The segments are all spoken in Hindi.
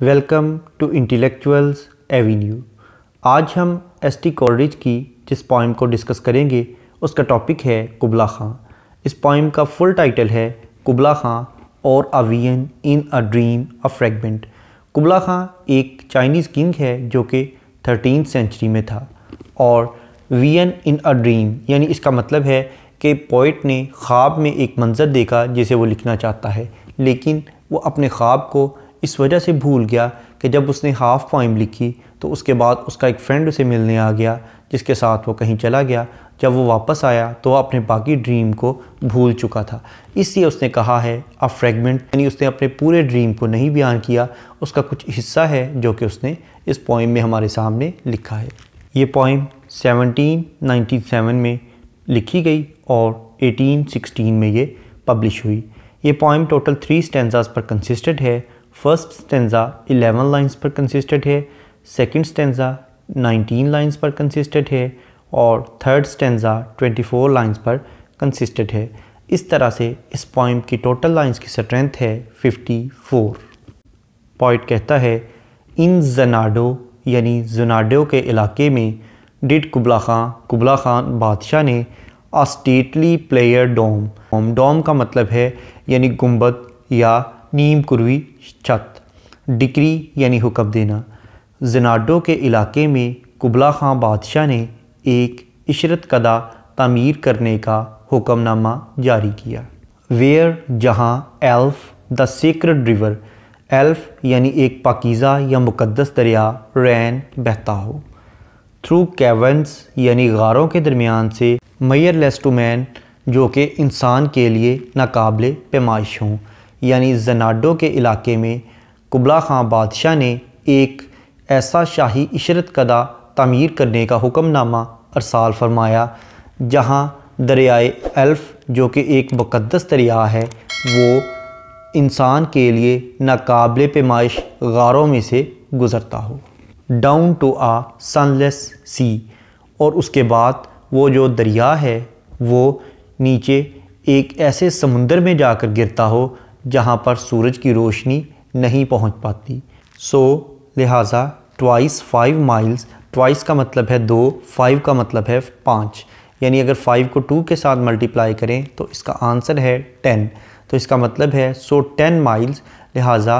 वेलकम टू इंटेलेक्चुअल्स एवेन्यू आज हम एस टी कॉलरिज की जिस पॉइम को डिस्कस करेंगे उसका टॉपिक है कुबला खां इस पॉइम का फुल टाइटल है कुबला खां और a vision in a dream a fragment Kubla Khan एक चाइनीज़ किंग है जो कि थर्टीन सेंचुरी में था और वियन इन अ ड्रीम यानी इसका मतलब है कि पोइट ने ख्वाब में एक मंजर देखा जिसे वो लिखना चाहता है लेकिन वो अपने ख्वाब को इस वजह से भूल गया कि जब उसने हाफ़ पॉइम लिखी तो उसके बाद उसका एक फ्रेंड उसे मिलने आ गया जिसके साथ वो कहीं चला गया जब वो वापस आया तो वह अपने बाकी ड्रीम को भूल चुका था इसलिए उसने कहा है अ फ्रेगमेंट यानी उसने अपने पूरे ड्रीम को नहीं बयान किया उसका कुछ हिस्सा है जो कि उसने इस पॉइम में हमारे सामने लिखा है ये पोइम 1797 में लिखी गई और 1816 में ये पब्लिश हुई ये पॉइम टोटल थ्री स्टेंजाज पर कंसिस्टेड है फर्स्ट स्टेंजा 11 लाइंस पर कंसिस्टेड है सेकंड स्टेंजा 19 लाइंस पर कंसिस्टेड है और थर्ड स्टेंजा 24 लाइंस पर कंसिस्टेड है इस तरह से इस पॉइंट की टोटल लाइंस की स्ट्रेंथ है 54 पॉइंट कहता है इन जनाडो यानी जनाडो के इलाके में डिड कुबला खां कुबला खान बादशाह ने आस्टेटली प्लेयर डोम डोम का मतलब है यानी गुम्बद या नीम कुरवी छत डिक्री यानी हुक्म देना जनाडो के इलाके में कुबला खां बादशाह ने एक इशरत कदा तमीर करने का हुक्मनामा जारी किया वेयर जहाँ Alph the sacred river Alph यानी एक पाकिज़ा या मुकदस दरिया रैन बहता हो थ्रू कैवंस यानी गारों के दरमियान से मैयर लेस्टोमैन जो कि इंसान के लिए नाकबले पैमाइश हों यानी जनाडो के इलाके में कुबला खां बादशाह ने एक ऐसा शाही इशरत कदा तमीर करने का हुक्मनामा अरसाल फरमाया जहाँ दरियाए एल्फ़ जो कि एक मुक़दस दरिया है वो इंसान के लिए नाकबले पेमाइश गारों में से गुज़रता हो down to a sunless sea और उसके बाद वो जो दरिया है वो नीचे एक ऐसे समुंदर में जाकर गिरता हो जहाँ पर सूरज की रोशनी नहीं पहुँच पाती सो so, लिहाजा ट्वाइस फाइव माइल्स ट्वाइस का मतलब है दो फाइव का मतलब है पाँच यानी अगर फाइव को टू के साथ मल्टीप्लाई करें तो इसका आंसर है टेन तो इसका मतलब है सो टेन माइल्स लिहाजा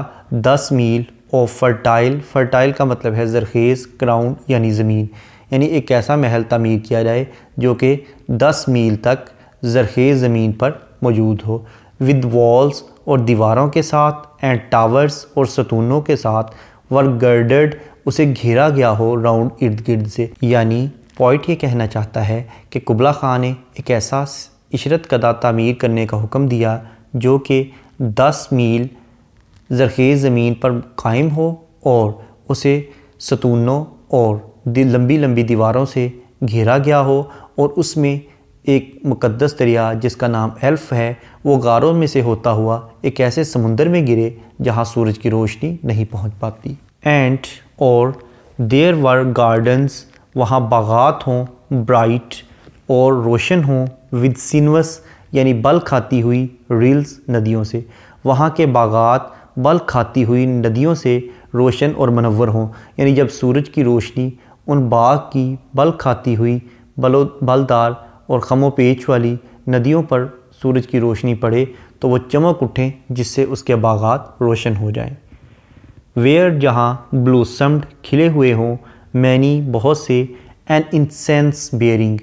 दस मील और फर्टाइल फर्टाइल का मतलब है जरखेज़ ग्राउंड यानी ज़मीन यानी एक ऐसा महल तमीर किया जाए जो कि दस मील तक जरखेज़ ज़मीन पर मौजूद हो विद वॉल्स और दीवारों के साथ एंड टावर्स और सतूनों के साथ वर गर्डर्ड उसे घेरा गया हो राउंड इर्द गिर्द से यानी पॉइंट ये कहना चाहता है कि कुबला खान ने एक ऐसा इशरत कदा तमीर करने का हुक्म दिया जो कि दस मील जरखेज़ ज़मीन पर कायम हो और उसे सतूनों और लंबी लंबी दीवारों से घेरा गया हो और उसमें एक मुकद्दस दरिया जिसका नाम एल्फ है वो गारों में से होता हुआ एक ऐसे समुंदर में गिरे जहाँ सूरज की रोशनी नहीं पहुँच पाती एंड और देर वर गार्डन्स वहाँ बागात हों ब्राइट और रोशन हों विद सिनवस यानी बल खाती हुई रील्स नदियों से वहाँ के बागात बल खाती हुई नदियों से रोशन और मनवर हों यानी जब सूरज की रोशनी उन बाग की बल खाती हुई बलो बलदार और खमो पेच वाली नदियों पर सूरज की रोशनी पड़े तो वो चमक उठें जिससे उसके बागात रोशन हो जाएं। वेयर जहाँ सम्ड खिले हुए हों मैनी बहुत से एन इंसेंस बेयरिंग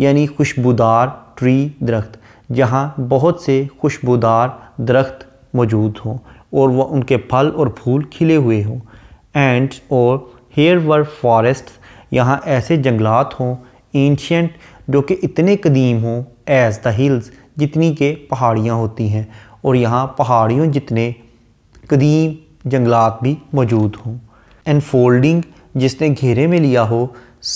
यानी खुशबूदार ट्री दरख्त जहाँ बहुत से खुशबूदार दरख्त मौजूद हों और वह उनके फल और फूल खिले हुए हों एंड और हेयर वर फॉरेस्ट यहाँ ऐसे जंगलात हों एंशेंट जो कि इतने कदीम हों एज़ द हिल्स जितनी के पहाड़ियाँ होती हैं और यहाँ पहाड़ियों जितने कदीम जंगलात भी मौजूद हों एंड फोल्डिंग जिसने घेरे में लिया हो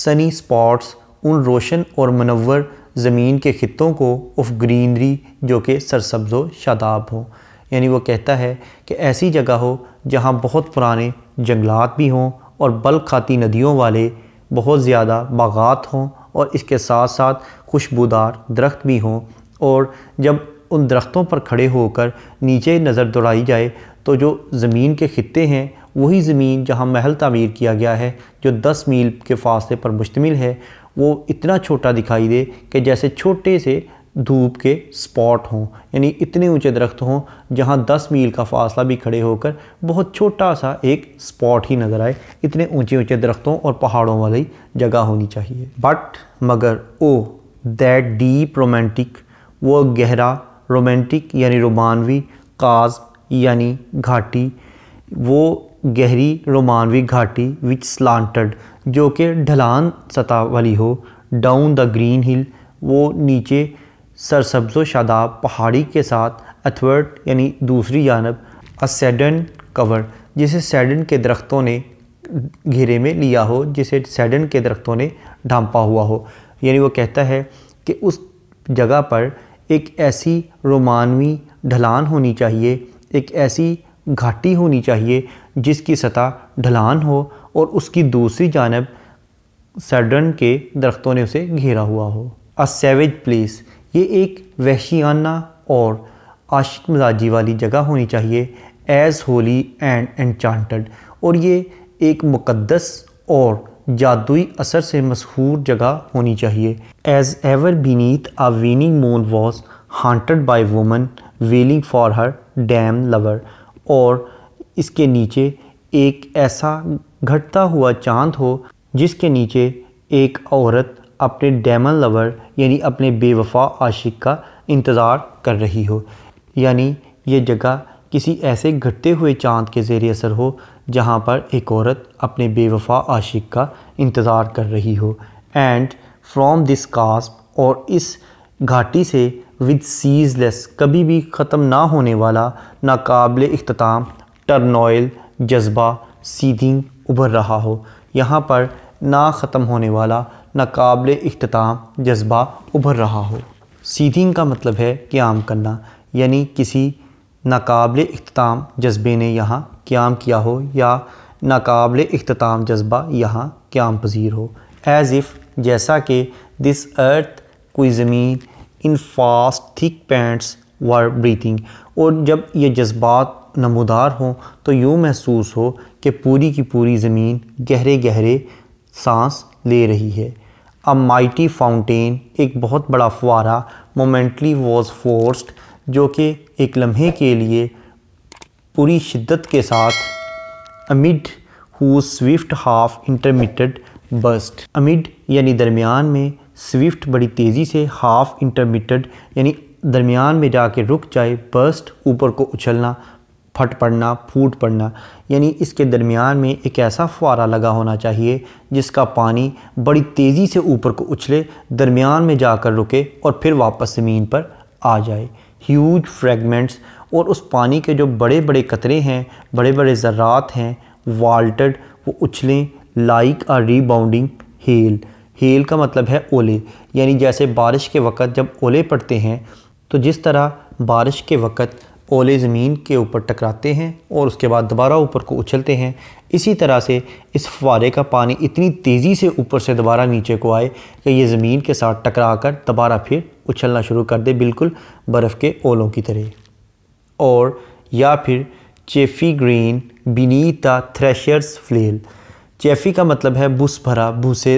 सनी स्पॉट्स उन रोशन और मनवर ज़मीन के खितों को ऑफ ग्रीनरी जो कि सरसब्ज व शादाब हो यानी वो कहता है कि ऐसी जगह हो जहाँ बहुत पुराने जंगलात भी हों और बल खाती नदियों वाले बहुत ज़्यादा बागात हों और इसके साथ साथ खुशबूदार दरख्त भी हों और जब उन दरख्तों पर खड़े होकर नीचे नज़र दौड़ाई जाए तो जो ज़मीन के खत्े हैं वही ज़मीन जहाँ महल तमीर किया गया है जो दस मील के फासले पर मुश्तमिल है वो इतना छोटा दिखाई दे कि जैसे छोटे से धूप के स्पॉट हों यानी इतने ऊंचे दरख्त हों जहां 10 मील का फासला भी खड़े होकर बहुत छोटा सा एक स्पॉट ही नज़र आए इतने ऊंचे ऊंचे दरख्तों और पहाड़ों वाली जगह होनी चाहिए बट मगर ओ दैट डीप रोमांटिक वो गहरा रोमांटिक यानी रोमानवी काज यानी घाटी वो गहरी रोमानवी घाटी विच स्लांटेड जो कि ढलान सतह वाली हो डाउन द ग्रीन हिल वो नीचे सरसब्ज़ो शादाब पहाड़ी के साथ अथवर्ट यानी दूसरी जानब सैडन कवर जिसे सैडन के दरख्तों ने घेरे में लिया हो जिसे सैडन के दरख्तों ने ढांपा हुआ हो यानी वो कहता है कि उस जगह पर एक ऐसी रोमानवी ढलान होनी चाहिए एक ऐसी घाटी होनी चाहिए जिसकी सतह ढलान हो और उसकी दूसरी जानब सैडन के दरख्तों ने उसे घेरा हुआ हो अ सेवेज प्लेस ये एक वहशियाना और आशिक मिजाजी वाली जगह होनी चाहिए एज़ होली एंड एनचांटेड और ये एक मुकदस और जादुई असर से मशहूर जगह होनी चाहिए as ever beneath a waning moon was haunted by woman wailing for her demon lover और इसके नीचे एक ऐसा घटता हुआ चांद हो जिसके नीचे एक औरत अपने डैमन लवर यानी अपने बेवफा आशिक का इंतज़ार कर रही हो यानी ये जगह किसी ऐसे घटते हुए चांद के ज़ेर असर हो जहाँ पर एक औरत अपने बेवफा आशिक का इंतज़ार कर रही हो एंड फ्रॉम दिस कास्प और इस घाटी से विद सीजलेस कभी भी ख़त्म ना होने वाला नाकबले अख्ताम टर्नोइल जज्बा सीधिंग उभर रहा हो यहाँ पर ना ख़त्म होने वाला नाकबिल अख्ताम जज्बा उभर रहा हो सीथिंग का मतलब है क्याम करना यानी किसी नाकबिल अख्ताम जज्बे ने यहाँ क्याम किया हो या नाकबिल अख्ताम जज्बा यहाँ क्याम पजीर हो एज़ इफ़ जैसा कि दिस अर्थ कोई ज़मीन in fast thick pants were breathing और जब ये जज्बात नमोदार हों तो यूँ महसूस हो कि पूरी की पूरी ज़मीन गहरे गहरे सांस ले रही है अ माइटी फाउंटेन एक बहुत बड़ा फुहारा मोमेंटली वॉज फोर्स्ड जो कि एक लम्हे के लिए पूरी शिद्दत के साथ amid whose swift half intermitted burst amid यानी दरमियान में स्विफ्ट बड़ी तेज़ी से हाफ इंटरमीटेड यानी दरमियान में जाके रुक जाए बस्ट ऊपर को उछलना फट पड़ना फूट पड़ना यानी इसके दरमियान में एक ऐसा फुहारा लगा होना चाहिए जिसका पानी बड़ी तेज़ी से ऊपर को उछले दरमियान में जाकर रुके और फिर वापस ज़मीन पर आ जाए ह्यूज फ्रेगमेंट्स और उस पानी के जो बड़े बड़े कतरे हैं बड़े बड़े ज़रात हैं वाल्टड वो उछलें like a rebounding hail hail का मतलब है ओले यानी जैसे बारिश के वक़्त जब ओले पड़ते हैं तो जिस तरह बारिश के वक़्त ओले ज़मीन के ऊपर टकराते हैं और उसके बाद दोबारा ऊपर को उछलते हैं इसी तरह से इस फुवारे का पानी इतनी तेज़ी से ऊपर से दोबारा नीचे को आए कि ये ज़मीन के साथ टकरा कर दोबारा फिर उछलना शुरू कर दे बिल्कुल बर्फ़ के ओलों की तरह और या फिर chaffy grain beneath the thresher's flail chaffy का मतलब है बुस भरा भूसे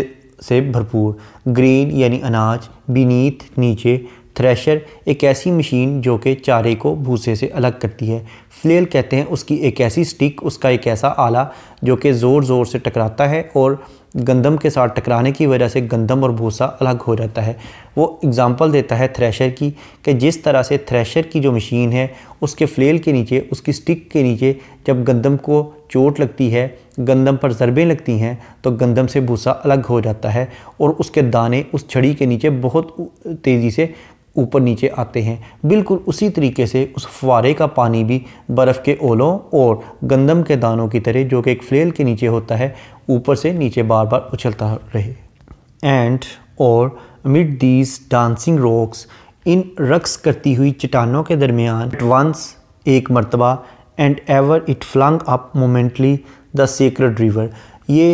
से भरपूर ग्रीन यानी अनाज बीनीत नीचे थ्रेशर एक ऐसी मशीन जो कि चारे को भूसे से अलग करती है फ्लेल कहते हैं उसकी एक ऐसी स्टिक उसका एक ऐसा आला जो कि ज़ोर ज़ोर से टकराता है और गंदम के साथ टकराने की वजह से गंदम और भूसा अलग हो जाता है वो एग्ज़ाम्पल देता है थ्रेशर की कि जिस तरह से थ्रेशर की जो मशीन है उसके फ्लेल के नीचे उसकी स्टिक के नीचे जब गंदम को चोट लगती है गंदम पर ज़रबें लगती हैं तो गंदम से भूसा अलग हो जाता है और उसके दाने उस छड़ी के नीचे बहुत तेज़ी से ऊपर नीचे आते हैं बिल्कुल उसी तरीके से उस फुहारे का पानी भी बर्फ़ के ओलों और गंदम के दानों की तरह जो कि एक फ्लेल के नीचे होता है ऊपर से नीचे बार बार उछलता रहे एंड और मिड दीज डांसिंग रॉक्स इन रक्स करती हुई चट्टानों के दरमियान वंस एक मरतबा and ever it flung up momently the sacred river ये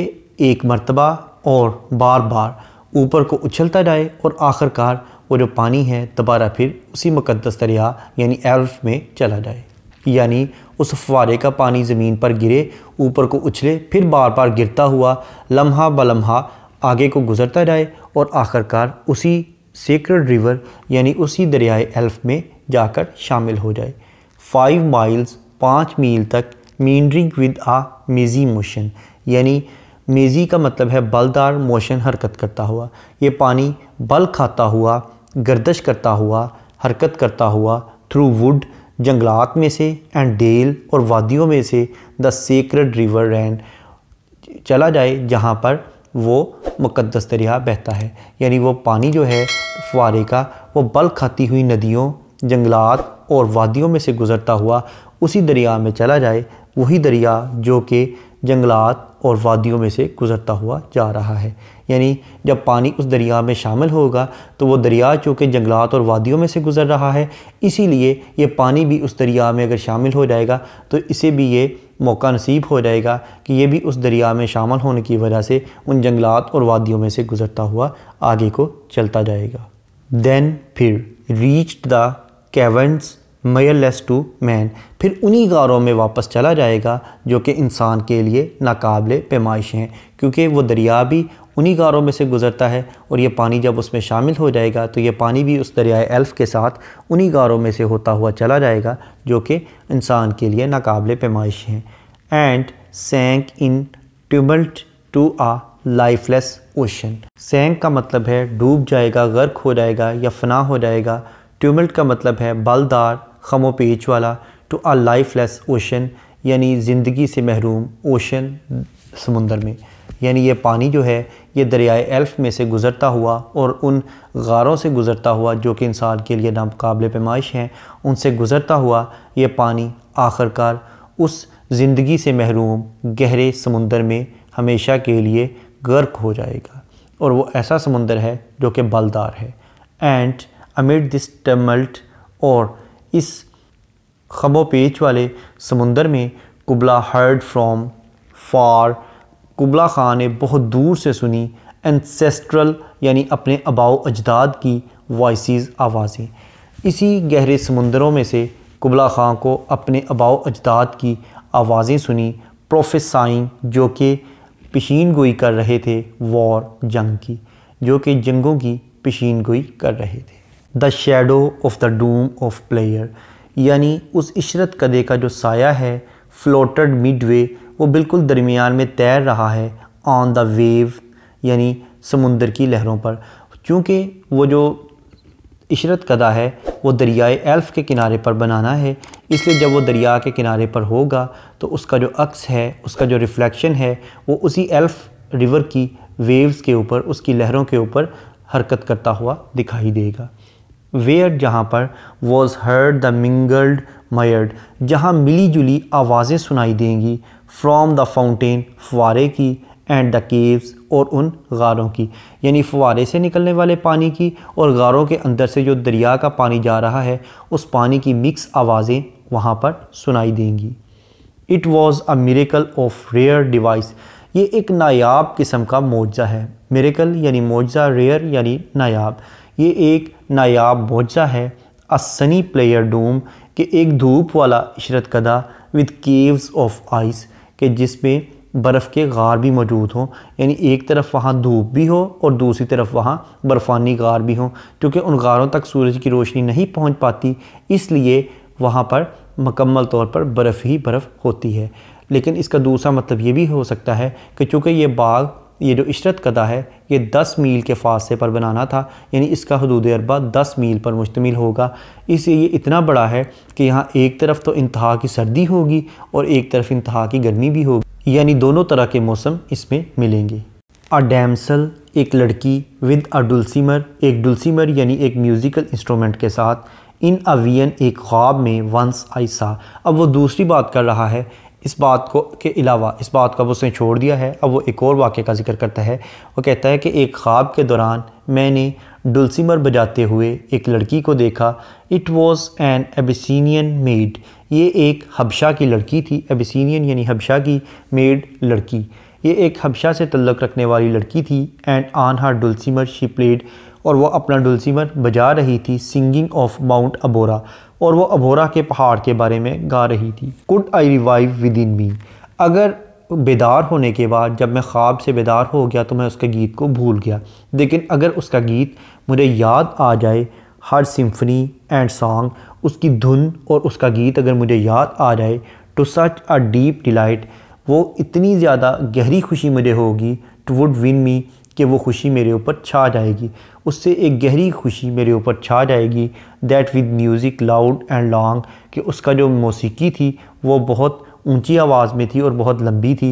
एक मरतबा और बार बार ऊपर को उछलता जाए और आखिरकार वो जो पानी है दोबारा फिर उसी मुक़दस दरिया यानी एल्फ में चला जाए यानी उस फवारे का पानी ज़मीन पर गिरे ऊपर को उछले फिर बार बार गिरता हुआ लम्हा ब लम्हा आगे को गुजरता जाए और आखिरकार उसी सेक्रेड रिवर यानी उसी दरियाए एल्फ में जाकर शामिल हो जाए फाइव माइल्स पाँच मील तक मीनरिंग विद आ मेज़ी मोशन यानी मेज़ी का मतलब है बलदार मोशन हरकत करता हुआ ये पानी बल खाता हुआ गर्दश करता हुआ हरकत करता हुआ थ्रू वुड जंगलात में से एंड डेल और वादियों में से द सेक्रेड रिवर रैन चला जाए जहाँ पर वो मुक़दस दरिया बहता है यानी वो पानी जो है फुहारे का वो बल खाती हुई नदियों जंगलात और वादियों में से गुज़रता हुआ उसी दरिया में चला जाए वही दरिया जो कि जंगलात और वादियों में से गुज़रता हुआ जा रहा है यानी जब पानी उस दरिया में शामिल होगा तो वो दरिया चूँकि जंगलात और वादियों में से गुज़र रहा है इसीलिए ये पानी भी उस दरिया में अगर शामिल हो जाएगा तो इसे भी ये मौका नसीब हो जाएगा कि ये भी उस दरिया में शामिल होने की वजह से उन जंगलात और वादियों में से गुज़रता हुआ आगे को चलता जाएगा दैन फिर reach the caverns measureless to man फिर उन्हीं गारों में वापस चला जाएगा जो कि इंसान के लिए नाकबले पैमाइश हैं क्योंकि वो दरिया भी उन्हीं गारों में से गुज़रता है और ये पानी जब उसमें शामिल हो जाएगा तो ये पानी भी उस दरियाए एल्फ़ के साथ उन्हीं गारों में से होता हुआ चला जाएगा जो कि इंसान के लिए नाकबले पैमाइश हैं and sank in tumult to a lifeless ocean sank का मतलब है डूब जाएगा गर्क हो जाएगा या फना हो जाएगा ट्यूमल्ट का मतलब है बलदार खमो पेच वाला to a life less ocean यानी ज़िंदगी से महरूम ओशन समुंदर में यानी ये पानी जो है ये दरियाए एल्फ में से गुज़रता हुआ और उन गारों से गुज़रता हुआ जो कि इंसान के लिए नाकबिल पैमाइश हैं उनसे गुज़रता हुआ ये पानी आखिरकार उस ज़िंदगी से महरूम गहरे समुंदर में हमेशा के लिए गर्क हो जाएगा और वो ऐसा समुंदर है जो कि बलदार है एंड अमिड दिस टमल्ट और इस खबो पेच वाले समुंदर में Kubla heard from far Kubla Khan ने बहुत दूर से सुनी एनसेस्ट्रल यानी अपने अबाव अजदाद की वॉइस आवाज़ें इसी गहरे समुंदरों में से कुबला खां को अपने अबाव अजदाद की आवाज़ें सुनी प्रोफेसाइन जो कि पेशीन गोई कर रहे थे वॉर जंग की जो कि जंगों की पेशीन गोई कर रहे थे the shadow of the dome of pleasure यानी उस इशरत कदे का जो साया है फ्लोटेड मिड वे वो बिल्कुल दरमियान में तैर रहा है ऑन द वेव यानी समुंदर की लहरों पर क्योंकि वो जो इशरत कदा है वो दरियाए एल्फ़ के किनारे पर बनाना है इसलिए जब वो दरिया के किनारे पर होगा तो उसका जो अक्स है उसका जो रिफ़्लेक्शन है वो उसी एल्फ़ रिवर की वेव्स के ऊपर उसकी लहरों के ऊपर हरकत करता हुआ दिखाई देगा वेयर जहाँ पर वॉज हर्ड द मिंगल्ड मयर्ड जहाँ मिली जुली आवाज़ें सुनाई देंगी फ्राम द फाउंटेन फुवारे की एंड द केव्स और उन गारों की यानी फुवारे से निकलने वाले पानी की और गारों के अंदर से जो दरिया का पानी जा रहा है उस पानी की मिक्स आवाज़ें वहाँ पर सुनाई देंगी it was a miracle of rare device ये एक नायाब किस्म का मुआवजा है मेरेकल यानी मुआवजा रेयर यानी नायाब ये एक नायाब बोझा है अ सनी प्लेयर डोम के एक धूप वाला इशरत कदा विद केव्स ऑफ आइस के जिसमें बर्फ़ के गार भी मौजूद हों यानी एक तरफ वहाँ धूप भी हो और दूसरी तरफ वहाँ बर्फ़ानी गार भी हों क्योंकि उन गारों तक सूरज की रोशनी नहीं पहुँच पाती इसलिए वहाँ पर मकम्मल तौर पर बर्फ़ ही बर्फ़ होती है लेकिन इसका दूसरा मतलब ये भी हो सकता है कि चूँकि ये बाग ये जो इशरत कदा है ये दस मील के फासले पर बनाना था यानी इसका हदूद अरबा दस मील पर मुश्तमिल होगा इसलिए ये इतना बड़ा है कि यहाँ एक तरफ तो इंतहा की सर्दी होगी और एक तरफ इंतहा की गर्मी भी होगी यानी दोनों तरह के मौसम इसमें मिलेंगे अ डैमसल एक लड़की विद अ डुलसीमर एक डुलसीमर यानी एक म्यूज़िकल इंस्ट्रूमेंट के साथ इन अवियन एक ख्वाब में वंस आइसा अब वो दूसरी बात कर रहा है इस बात को के अलावा इस बात को अब उसने छोड़ दिया है अब वो एक और वाक़े का जिक्र करता है वो कहता है कि एक ख्वाब के दौरान मैंने डुलसिमर बजाते हुए एक लड़की को देखा it was an Abyssinian maid ये एक हबशा की लड़की थी एबिसनियन यानी हबशा की मेड लड़की ये एक हबशा से तल्लक़ रखने वाली लड़की थी एंड आन हार डुलसिमर शी प्लेड और वह अपना डुलसीमर बजा रही थी सिंगिंग ऑफ माउंट अबोरा और वह अबोरा के पहाड़ के बारे में गा रही थी could I revive within me अगर बेदार होने के बाद जब मैं ख्वाब से बेदार हो गया तो मैं उसके गीत को भूल गया लेकिन अगर उसका गीत मुझे याद आ जाए हर सिम्फनी एंड सॉन्ग उसकी धुन और उसका गीत अगर मुझे याद आ जाए to such a deep delight वो इतनी ज़्यादा गहरी खुशी मुझे होगी टू वुड विन मी कि वो खुशी मेरे ऊपर छा जाएगी उससे एक गहरी खुशी मेरे ऊपर छा जाएगी that with music loud and long कि उसका जो मौसीकी थी वो बहुत ऊंची आवाज़ में थी और बहुत लंबी थी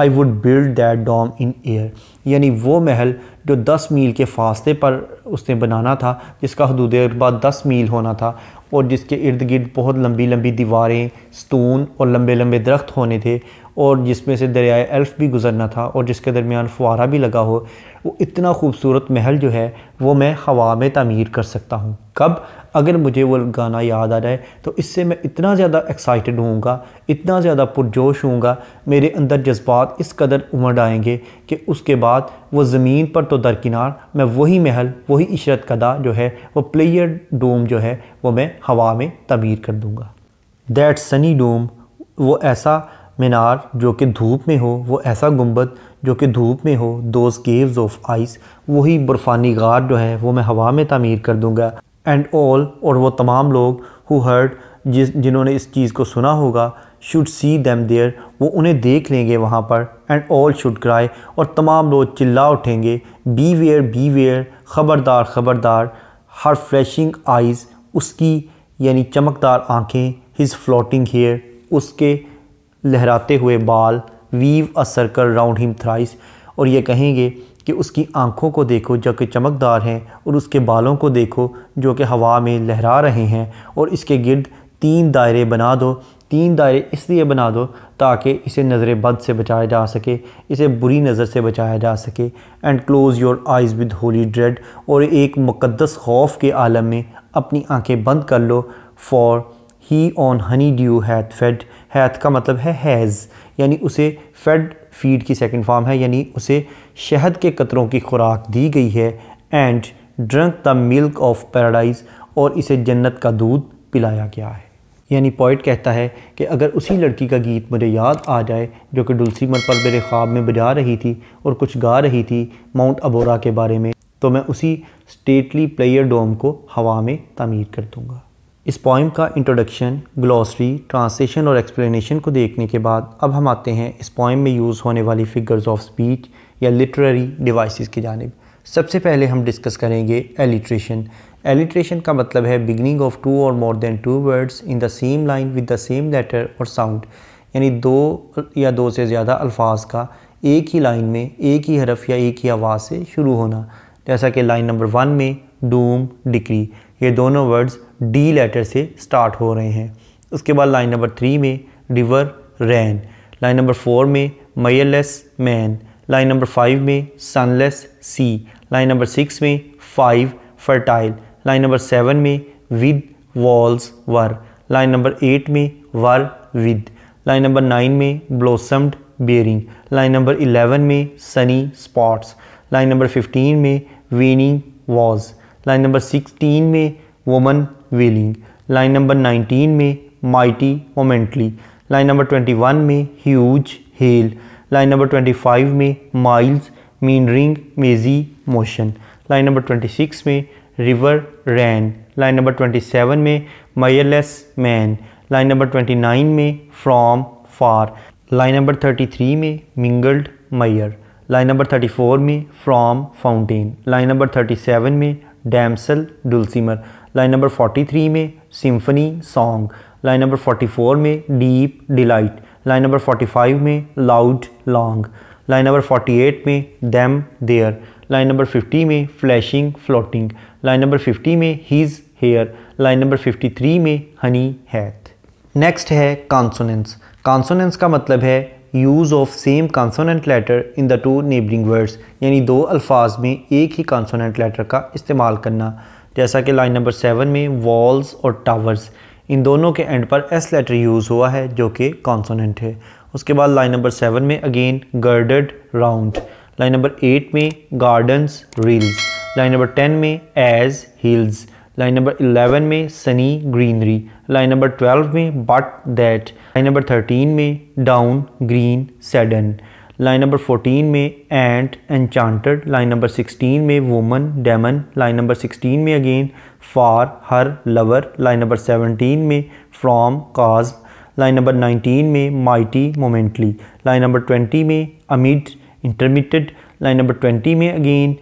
I would build that dome in air यानी वो महल जो 10 मील के फासले पर उसने बनाना था जिसका हदूद बाद दस मील होना था और जिसके इर्द गिर्द बहुत लंबी लंबी दीवारें स्तून और लंबे लंबे दरख्त होने थे और जिसमें से दरियाए एल्फ भी गुजरना था और जिसके दरमियान फुहारा भी लगा हो वो इतना खूबसूरत महल जो है वो मैं हवा में तमीर कर सकता हूँ कब अगर मुझे वो गाना याद आ जाए तो इससे मैं इतना ज़्यादा एक्साइटेड होऊंगा इतना ज़्यादा पुरजोश होऊंगा मेरे अंदर जज्बात इस कदर उमड़ आएंगे कि उसके बाद वो ज़मीन पर तो दरकिनार मैं वही महल वही इशरत कदा जो है वो प्लेयर डोम जो है वो मैं हवा में तमीर कर दूँगा दैट सनी डोम वो ऐसा मीनार जो कि धूप में हो वो ऐसा गुम्बद जो कि धूप में हो दोज केव्स ऑफ आइस वही बर्फ़ानी गार जो है वो मैं हवा में तमीर कर दूँगा एंड ऑल और वो तमाम लोग हु हर्ड जिस जिन्होंने इस चीज़ को सुना होगा शुड सी दैम देयर वो उन्हें देख लेंगे वहाँ पर एंड ऑल शुड क्राई और तमाम लोग चिल्ला उठेंगे बी वेयर बी वेयर ख़बरदार ख़बरदार हर फ्लैशिंग आइज़ उसकी यानी चमकदार आँखें हिज़ फ्लोटिंग हेयर उसके लहराते हुए बाल weave a circle round him thrice और ये कहेंगे कि उसकी आंखों को देखो जो कि चमकदार हैं और उसके बालों को देखो जो कि हवा में लहरा रहे हैं और इसके गिरद तीन दायरे बना दो तीन दायरे इसलिए बना दो ताकि इसे नज़र बद से बचाया जा सके इसे बुरी नज़र से बचाया जा सके and close your eyes with holy dread और एक मुक़दस खौफ के आलम में अपनी आंखें बंद कर लो for he on honey dew hath fed hath का मतलब है हैज़ यानी उसे फेड फीड की सेकंड फॉर्म है यानी उसे शहद के कतरों की खुराक दी गई है and drunk the milk of paradise और इसे जन्नत का दूध पिलाया गया है यानी पॉइट कहता है कि अगर उसी लड़की का गीत मुझे याद आ जाए जो कि डुलसी मर पर मेरे ख्वाब में बजा रही थी और कुछ गा रही थी माउंट अबोरा के बारे में तो मैं उसी स्टेटली प्लेयर डोम को हवा में तमीर कर दूँगा इस पोइम का इंट्रोडक्शन ग्लॉसरी ट्रांसलेशन और एक्सप्लेनेशन को देखने के बाद अब हम आते हैं इस पोइम में यूज़ होने वाली फिगर्स ऑफ स्पीच या लिटरेरी डिवाइसेस की जानब सबसे पहले हम डिस्कस करेंगे एलिट्रेशन एलिट्रेशन का मतलब है बिगनिंग ऑफ टू और more than two words in the same line with the same letter और साउंड यानी दो या दो से ज़्यादा अल्फाज का एक ही लाइन में एक ही हरफ या एक ही आवाज़ से शुरू होना जैसा कि लाइन नंबर वन में डूम डिक्री ये दोनों वर्ड्स डी लेटर से स्टार्ट हो रहे हैं उसके बाद लाइन नंबर थ्री में river ran line number four में measureless man line number five में sunless sea line number six में five fertile line number seven में with walls were line number eight में were with line number nine में blossomed bearing line number eleven में sunny spots line number fifteen में waning was line number sixteen में वुमन व्हीलिंग लाइन नंबर 19 में माइटी मोमेंटली लाइन नंबर 21 में ह्यूज हेल लाइन नंबर 25 में miles meandering mazy motion line number 26 में रिवर रैन लाइन नंबर 27 में मयरलेस मैन लाइन नंबर 29 में फ्रॉम फार लाइन नंबर 33 में मिंगल्ड मयर लाइन नंबर 34 में फ्रॉम फाउंटेन लाइन नंबर 37 में डैमसल डुलसीमर लाइन नंबर 43 में सिम्फनी सॉन्ग लाइन नंबर 44 में डीप डिलाइट लाइन नंबर 45 में लाउड लॉन्ग लाइन नंबर 48 में दैम देयर लाइन नंबर 50 में फ्लैशिंग फ्लोटिंग लाइन नंबर 50 में हीज़ हेयर लाइन नंबर 53 में हनी हैथ नेक्स्ट है कॉन्सोनेंस कॉन्सोनेंस का मतलब है use of same consonant letter in the two neighbouring words यानी दो अल्फाज में एक ही कॉन्सोनेंट लेटर का इस्तेमाल करना जैसा कि लाइन नंबर सेवन में वॉल्स और टावर्स इन दोनों के एंड पर एस लेटर यूज़ हुआ है जो कि कॉन्सोनेंट है उसके बाद लाइन नंबर सेवन में अगेन गर्डेड राउंड लाइन नंबर एट में gardens rills line number ten में as hills line number eleven में sunny greenery line number twelve में but that line number thirteen में down green cedarn line number 14 में एंट एनचांटेड लाइन नंबर 16 में वुमन डेमन लाइन नंबर 16 में again for her lover line number 17 में फ्रॉम काज लाइन नंबर 19 में माइटी मोमेंटली लाइन नंबर 20 में अमिड इंटरमिटेड लाइन नंबर 20 में again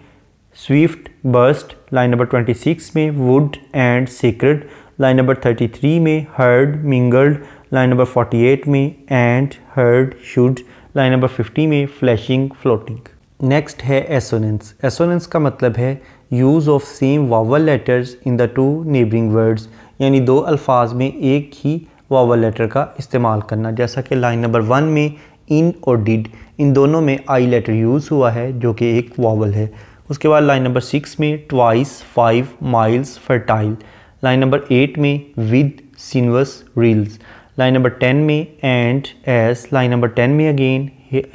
swift burst line number 26 में wood and sacred line number 33 में हर्ड मिंगल्ड लाइन नंबर 48 में and heard should line number 50 में फ्लैशिंग फ्लोटिंग नेक्स्ट है एसोनेंस एसोनेंस का मतलब है use of same vowel letters in the two neighbouring words यानी दो अल्फाज में एक ही वावल लेटर का इस्तेमाल करना जैसा कि लाइन नंबर वन में इन और डिड इन दोनों में आई लेटर यूज़ हुआ है जो कि एक वावल है उसके बाद लाइन नंबर सिक्स में twice five miles fertile line number eight में with sinuous rills line number 10 me and as line number 10 me again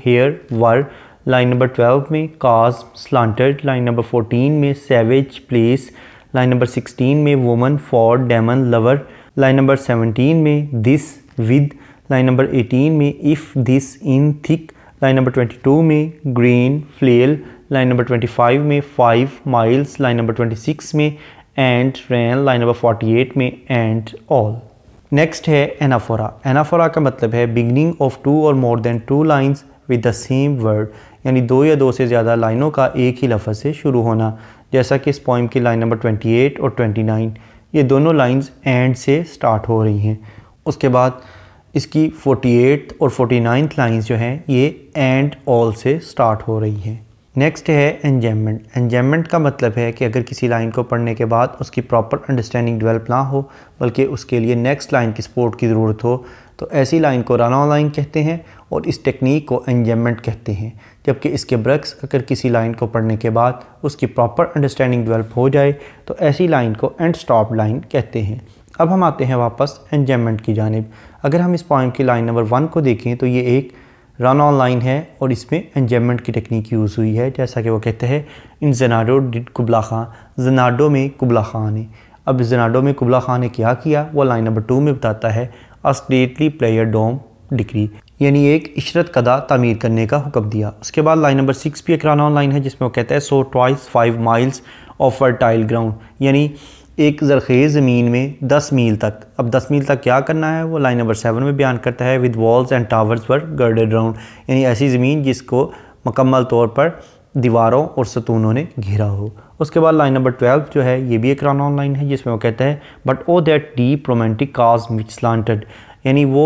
here were line number 12 me cause slanted line number 14 me savage place line number 16 me woman for demon lover line number 17 me this with line number 18 me if this in thick line number 22 me green flail line number 25 me 5 miles line number 26 me and ran line number 48 me and all next है एनाफोरा एनाफोरा का मतलब है बिगनिंग ऑफ टू और more than two lines with the same word यानी दो या दो से ज़्यादा लाइनों का एक ही लफ्ज़ से शुरू होना जैसा कि इस पॉइंट की लाइन नंबर 28 और 29 ये दोनों लाइंस एंड से स्टार्ट हो रही हैं उसके बाद इसकी 48 और 49 लाइंस जो हैं ये एंड ऑल से स्टार्ट हो रही हैं नेक्स्ट है एंजैमेंट एंजैमेंट का मतलब है कि अगर किसी लाइन को पढ़ने के बाद उसकी प्रॉपर अंडरस्टैंडिंग डेवलप ना हो बल्कि उसके लिए नेक्स्ट लाइन की सपोर्ट की ज़रूरत हो तो ऐसी लाइन को रन ऑन लाइन कहते हैं और इस टेक्निक को एंजैमेंट कहते हैं जबकि इसके ब्रक्स अगर किसी लाइन को पढ़ने के बाद उसकी प्रॉपर अंडरस्टैंडिंग डेवलप हो जाए तो ऐसी लाइन को एंड स्टॉप लाइन कहते हैं अब हम आते हैं वापस एंजैमेंट की जानब अगर हम इस पॉइंट की लाइन नंबर वन को देखें तो ये एक रन ऑनलाइन है और इसमें एंजॉयमेंट की टेक्निक यूज़ हुई है जैसा कि वो कहते हैं इन जनाडो डिड कुबला खां जनाडो में कुबला खां ने अब जनाडो में कुबला खां ने क्या किया वो लाइन नंबर टू में बताता है अस्टेटली प्लेयर डोम डिग्री यानी एक इशरत कदा तमीर करने का हुक्म दिया उसके बाद लाइन नंबर सिक्स भी एक रन ऑनलाइन है जिसमें वो कहता है so twice five miles of fertile ground यानी एक जरखेज़ ज़मीन में 10 मील तक अब 10 मील तक क्या करना है वो लाइन नंबर सेवन में बयान करता है विद वॉल्स एंड टावर्स पर गर्डेड राउंड यानी ऐसी ज़मीन जिसको मकम्मल तौर पर दीवारों और सतूनों ने घेरा हो उसके बाद लाइन नंबर ट्वेल्व जो है ये भी एक रान ऑनलाइन है जिसमें वो कहते हैं but oh that deep romantic काज विच स्लांटेड यानी वो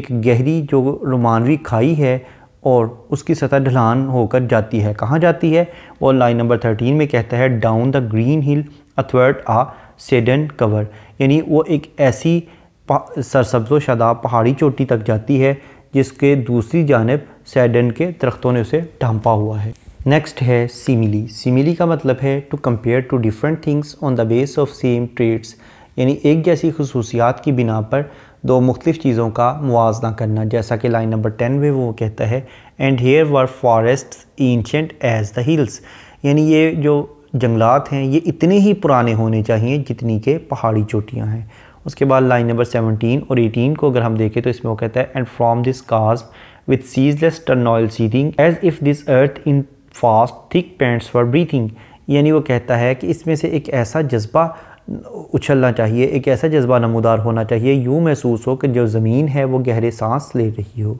एक गहरी जो रोमानवी खाई है और उसकी सतह ढलान होकर जाती है कहाँ जाती है और लाइन नंबर थर्टीन में कहता है down the green hill athwart a cedarn cover यानी वो एक ऐसी सरसब्जो शदाब पहाड़ी चोटी तक जाती है जिसके दूसरी जानब सैडन के दरख्तों ने उसे ढांपा हुआ है नेक्स्ट है सिमिली सिमिली का मतलब है to compare two different things on the base of same traits यानी एक जैसी खसूसियात की बिना पर दो मुख्तफ चीज़ों का मुआजना करना जैसा कि लाइन नंबर टेन में वो कहता है and here were forests ancient as the hills यानी ये जो जंगलात हैं ये इतने ही पुराने होने चाहिए जितनी के पहाड़ी चोटियाँ हैं उसके बाद लाइन नंबर सेवनटीन और एटीन को अगर हम देखें तो इसमें वो कहता है एंड फ्राम दिस काज with ceaseless turmoil seething as if this earth in fast thick pants for breathing यानी वो कहता है कि इसमें से एक ऐसा जज्बा उछलना चाहिए एक ऐसा जज्बा नमोदार होना चाहिए यूँ महसूस हो कि जो ज़मीन है वो गहरे सांस ले रही हो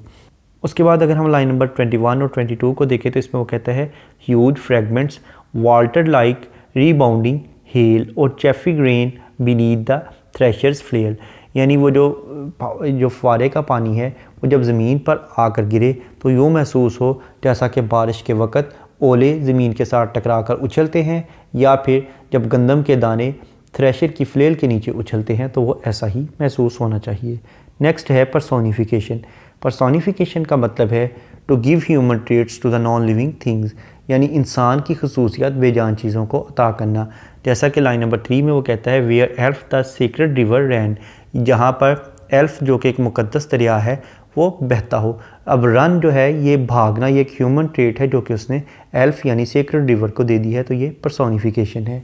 उसके बाद अगर हम लाइन नंबर ट्वेंटी वन और ट्वेंटी टू को देखें तो इसमें वो कहता है huge fragments vaulted like rebounding hail और chaffy grain beneath the thresher's flail यानी वो जो जो फुहारे का पानी है वो जब ज़मीन पर आकर गिरे तो यूँ महसूस हो जैसा कि बारिश के वक़्त ओले ज़मीन के साथ टकरा कर उछलते हैं या फिर जब गंदम के दाने थ्रेशर की फ्लेल के नीचे उछलते हैं तो वो ऐसा ही महसूस होना चाहिए नेक्स्ट है परसोनीफिकेशन परसोनीफिकेशन का मतलब है to give human traits to the non living things यानी इंसान की खसूसियात बेजान चीज़ों को अता करना जैसा कि लाइन नंबर थ्री में वो कहता है where Alph the sacred river ran जहाँ पर एल्फ जो कि एक मुकदस दरिया है वो बहता हो अब रन जो है ये भागना ये एक ह्यूमन ट्रेट है जो कि उसने एल्फ यानी सीक्रेट रिवर को दे दी है तो ये परसोनीफिकेशन है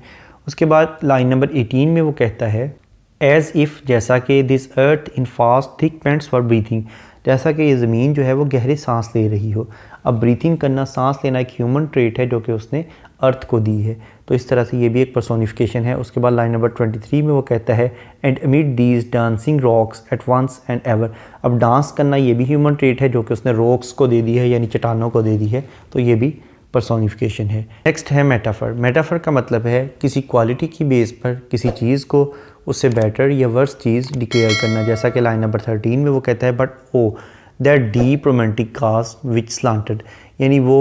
उसके बाद लाइन नंबर एटीन में वो कहता है एज़ इफ़ जैसा कि this earth in fast thick pants for breathing जैसा कि ये ज़मीन जो है वो गहरे सांस ले रही हो अब ब्रीथिंग करना सांस लेना एक ह्यूमन ट्रेट है जो कि उसने अर्थ को दी है तो इस तरह से ये भी एक पर्सोनिफिकेशन है उसके बाद लाइन नंबर ट्वेंटी थ्री में वो कहता है and amid these dancing rocks at once and ever अब डांस करना ये भी ह्यूमन ट्रेट है जो कि उसने रॉक्स को दे दी है यानी चट्टानों को दे दी है तो ये भी पर्सोनिफिकेशन है नेक्स्ट है मेटाफर मेटाफर का मतलब है किसी क्वालिटी की बेस पर किसी चीज़ को उससे बेटर या वर्स चीज़ डिक्लेयर करना जैसा कि लाइन नंबर थर्टीन में वो कहता है but oh oh, that deep romantic कास्ट विच स्लांटेड यानी वो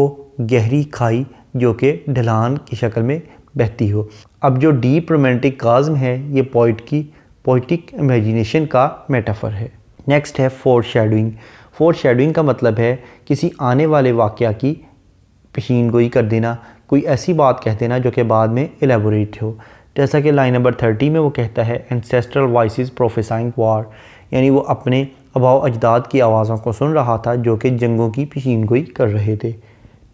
गहरी खाई जो कि ढलान की शक्ल में बहती हो अब जो डीप रोमांटिक काज्म है ये पोइट की पोइटिक इमेजिनेशन का मेटाफर है नेक्स्ट है फोर शेडोइंग फोर शेडोइंग का मतलब है किसी आने वाले वाक़ की पेशीन गोई कर देना कोई ऐसी बात कह देना जो कि बाद में एलेबोरेट हो जैसा कि लाइन नंबर थर्टी में वो कहता है एंसेस्ट्रल वॉइस प्रोफेसाइंग वार यानी वो अपने अबाव अजदाद की आवाज़ों को सुन रहा था जो कि जंगों की पेशीन गोई कर रहे थे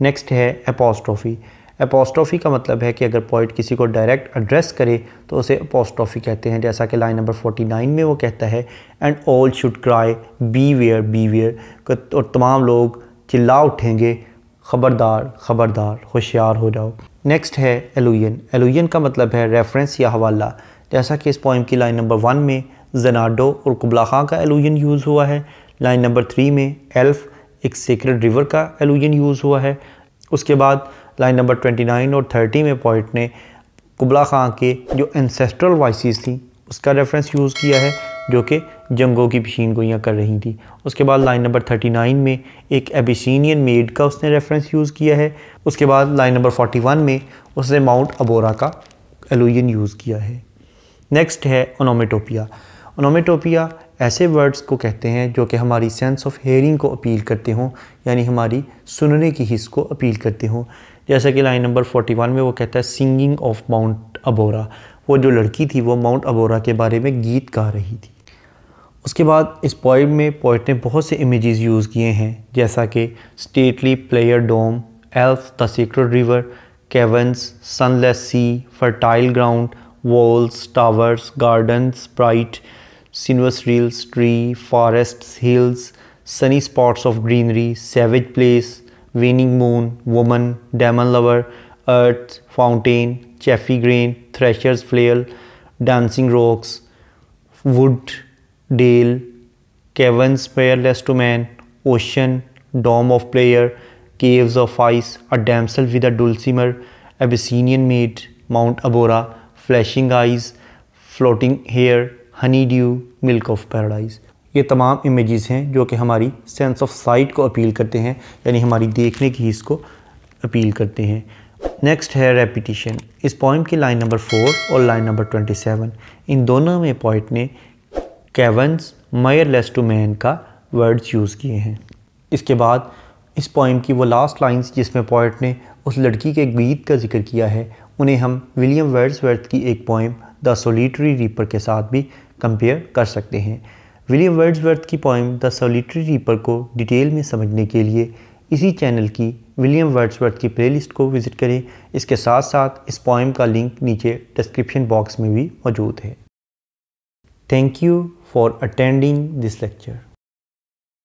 नेक्स्ट है अपोस्ट्रॉफ़ी अपोस्ट्रॉफ़ी का मतलब है कि अगर पोइट किसी को डायरेक्ट एड्रेस करे तो उसे अपोस्ट्रॉफ़ी कहते हैं जैसा कि लाइन नंबर 49 में वो कहता है and all should cry beware beware और तमाम लोग चिल्ला उठेंगे ख़बरदार ख़बरदार होशियार हो जाओ नेक्स्ट है एलुयन एलुयन का मतलब है रेफरेंस या हवाला जैसा कि इस पोइम की लाइन नंबर वन में जनाडो और कुबला खां का एलूजन यूज़ हुआ है लाइन नंबर थ्री में एल्फ एक सीक्रेट रिवर का एलूजन यूज़ हुआ है उसके बाद लाइन नंबर ट्वेंटी नाइन और थर्टी में पॉइंट ने कुबला खां के जो एनसेस्ट्रल वाइसिस थी उसका रेफरेंस यूज़ किया है जो कि जंगों की पेशीन गोइयाँ कर रही थी उसके बाद लाइन नंबर थर्टी नाइन में एक एबिसिनियन मेड का उसने रेफरेंस यूज़ किया है उसके बाद लाइन नंबर फोर्टी वन में उसने माउंट अबोरा का एलूजन यूज़ किया है नेक्स्ट है ओनोमेटोपिया ओनोमेटोपिया ऐसे वर्ड्स को कहते हैं जो कि हमारी सेंस ऑफ हेयरिंग को अपील करते हों यानी हमारी सुनने की हिस्स को अपील करते हों जैसा कि लाइन नंबर 41 में वो कहता है सिंगिंग ऑफ माउंट अबोरा वो जो लड़की थी वो माउंट अबोरा के बारे में गीत गा रही थी उसके बाद इस पॉइंट में पॉइंट ने बहुत से इमेजेस यूज़ किए हैं जैसा कि stately pleasure dome Alph the sacred river caverns sunless sea fertile ground walls towers gardens bright sinuous rills, tree, forests, hills, sunny spots of greenery, savage place, waning moon, woman, demon lover, earth, fountain, chaffy grain, thresher's flail, dancing rocks, wood, dale, caverns peerless to man, ocean, dome of player, caves of ice, a damsel with a dulcimer, Abyssinian maid, Mount Abora, flashing eyes, floating hair, honey dew milk of paradise ये तमाम इमेजेस हैं जो कि हमारी सेंस ऑफ साइट को अपील करते हैं यानी हमारी देखने की इसको अपील करते हैं नेक्स्ट है रेपिटिशन इस पॉइम की लाइन नंबर फोर और लाइन नंबर ट्वेंटी सेवन इन दोनों में पॉइंट ने caverns measureless to man का वर्ड्स यूज़ किए हैं इसके बाद इस पॉइम की वो लास्ट लाइंस जिसमें पॉइट ने उस लड़की के गीत का जिक्र किया है उन्हें हम विलियम वर्ड्स की एक पॉइम द सोलिटरी रीपर के साथ भी कंपेयर कर सकते हैं विलियम वर्ड्सवर्थ की पॉइम द सोलिट्री रीपर को डिटेल में समझने के लिए इसी चैनल की विलियम वर्ड्सवर्थ की प्लेलिस्ट को विज़िट करें इसके साथ साथ इस पॉइम का लिंक नीचे डिस्क्रिप्शन बॉक्स में भी मौजूद है thank you for attending this lecture